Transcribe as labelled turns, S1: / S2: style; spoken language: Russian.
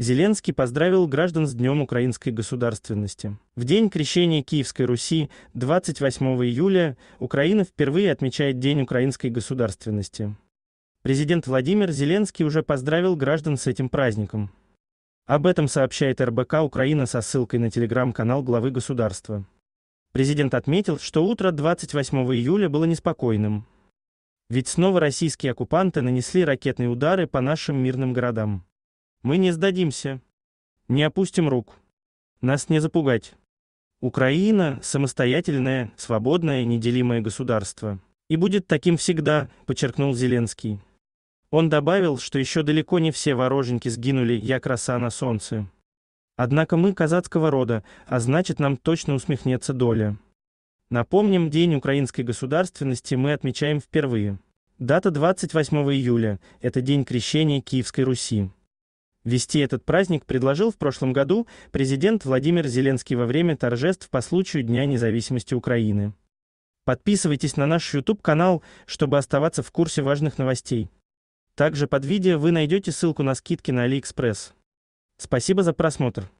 S1: Зеленский поздравил граждан с Днем Украинской государственности. В день крещения Киевской Руси, 28 июля, Украина впервые отмечает День Украинской государственности. Президент Владимир Зеленский уже поздравил граждан с этим праздником. Об этом сообщает РБК «Украина» со ссылкой на телеграм-канал главы государства. Президент отметил, что утро 28 июля было неспокойным. Ведь снова российские оккупанты нанесли ракетные удары по нашим мирным городам. Мы не сдадимся. Не опустим рук. Нас не запугать. Украина – самостоятельное, свободное, неделимое государство. И будет таким всегда, подчеркнул Зеленский. Он добавил, что еще далеко не все вороженьки сгинули, я краса на солнце. Однако мы казацкого рода, а значит нам точно усмехнется доля. Напомним, День украинской государственности мы отмечаем впервые. Дата 28 июля – это день крещения Киевской Руси. Вести этот праздник предложил в прошлом году президент Владимир Зеленский во время торжеств по случаю Дня независимости Украины. Подписывайтесь на наш YouTube-канал, чтобы оставаться в курсе важных новостей. Также под видео вы найдете ссылку на скидки на AliExpress. Спасибо за просмотр.